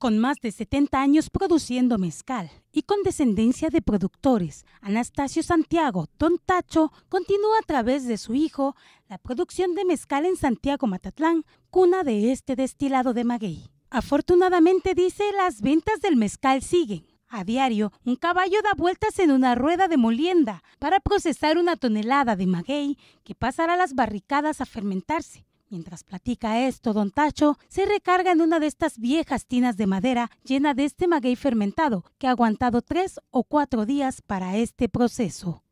Con más de 70 años produciendo mezcal y con descendencia de productores, Anastasio Santiago, Don Tacho, continúa a través de su hijo la producción de mezcal en Santiago Matatlán, cuna de este destilado de maguey. Afortunadamente, dice, las ventas del mezcal siguen. A diario, un caballo da vueltas en una rueda de molienda para procesar una tonelada de maguey que pasará a las barricadas a fermentarse. Mientras platica esto, don Tacho se recarga en una de estas viejas tinas de madera llena de este maguey fermentado que ha aguantado tres o cuatro días para este proceso.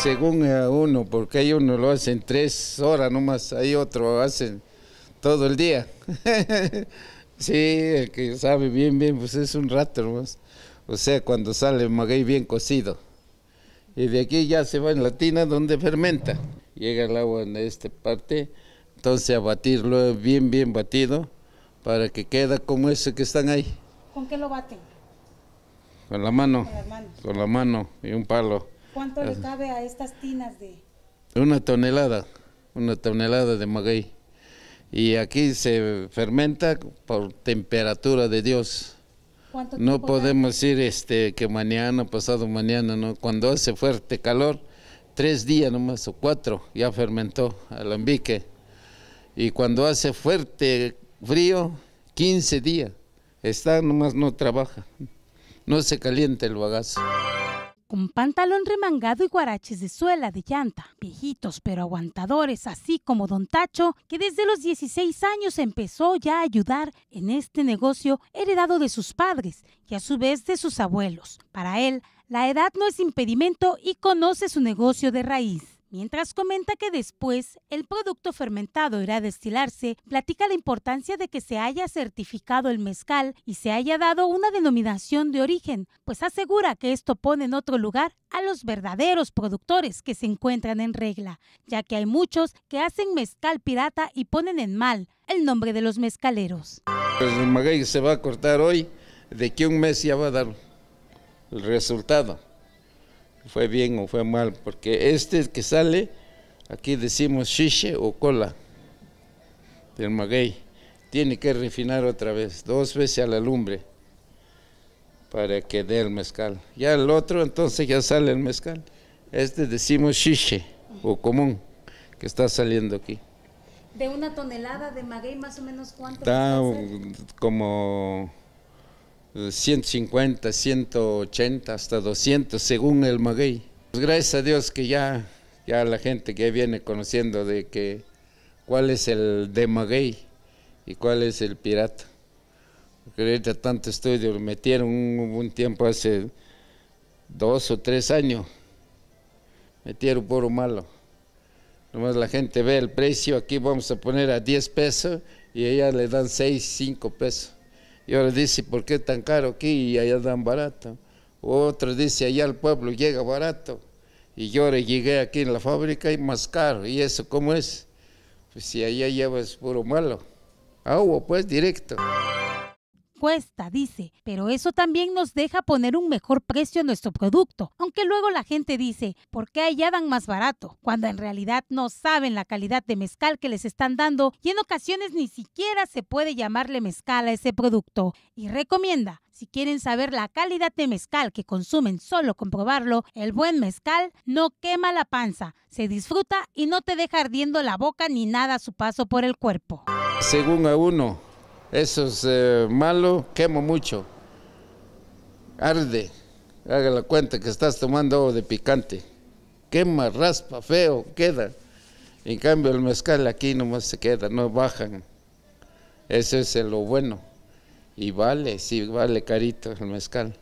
Según uno, porque hay uno lo hacen tres horas nomás, hay otro lo hacen todo el día. sí, el que sabe bien, bien, pues es un rato nomás. O sea, cuando sale el maguey bien cocido. Y de aquí ya se va en la tina donde fermenta. Llega el agua en esta parte entonces a batirlo bien, bien batido para que quede como ese que están ahí. ¿Con qué lo baten? Con la mano. Con, la mano y un palo. ¿Cuánto le ah. cabe a estas tinas de...? Una tonelada, una tonelada de maguey. Y aquí se fermenta por temperatura de Dios. no podemos decir este, que mañana, pasado mañana, ¿no? Cuando hace fuerte calor, tres días nomás o cuatro, ya fermentó alambique. Y cuando hace fuerte frío, 15 días. Está nomás no trabaja. No se calienta el bagazo. Con pantalón remangado y guaraches de suela de llanta, viejitos pero aguantadores, así como Don Tacho, que desde los 16 años empezó ya a ayudar en este negocio heredado de sus padres y a su vez de sus abuelos. Para él, la edad no es impedimento y conoce su negocio de raíz. Mientras comenta que después el producto fermentado irá a destilarse, platica la importancia de que se haya certificado el mezcal y se haya dado una denominación de origen, pues asegura que esto pone en otro lugar a los verdaderos productores que se encuentran en regla, ya que hay muchos que hacen mezcal pirata y ponen en mal el nombre de los mezcaleros. Pues el maguey se va a cortar hoy, de que un mes ya va a dar el resultado fue bien o fue mal, porque este que sale, aquí decimos chiche o cola del maguey, tiene que refinar otra vez, dos veces a la lumbre, para que dé el mezcal. Ya el otro, entonces ya sale el mezcal. Este decimos chiche o común, que está saliendo aquí. ¿De una tonelada de maguey más o menos cuánto? Está como 150, 180, hasta 200 según el maguey. Pues gracias a Dios que ya, ya la gente que viene conociendo de que cuál es el de maguey y cuál es el pirata. Porque ahorita tanto estudio, metieron un, tiempo hace dos o tres años, metieron puro malo. Nomás la gente ve el precio, aquí vamos a poner a 10 pesos y ella le dan 6, 5 pesos. Y ahora dice, ¿por qué tan caro aquí y allá dan barato? Otro dice, allá el pueblo llega barato. Y yo ahora llegué aquí en la fábrica y más caro. ¿Y eso cómo es? Pues si allá llevas puro malo. Agua, pues, directo cuesta, dice, pero eso también nos deja poner un mejor precio a nuestro producto, aunque luego la gente dice, ¿por qué allá dan más barato? Cuando en realidad no saben la calidad de mezcal que les están dando y en ocasiones ni siquiera se puede llamarle mezcal a ese producto. Y recomienda, si quieren saber la calidad de mezcal que consumen solo comprobarlo, el buen mezcal no quema la panza, se disfruta y no te deja ardiendo la boca ni nada a su paso por el cuerpo. Según a uno, eso es eh, malo, quemo mucho. Arde. Haga la cuenta que estás tomando agua de picante. Quema, raspa, feo, queda. En cambio, el mezcal aquí nomás se queda, no bajan. Eso es lo bueno. Y vale, sí, vale carito el mezcal.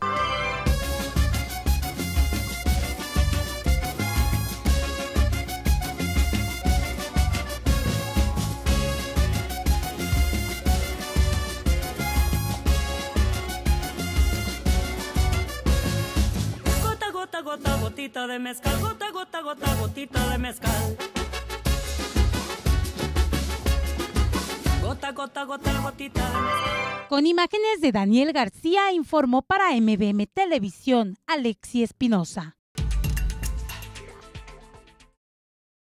gotita de mezcal, gota, gota, gota, gotita de mezcal. Gota, gota, gota, gotita de mezcal. Con imágenes de Daniel García informó para MBM Televisión Alexi Espinosa.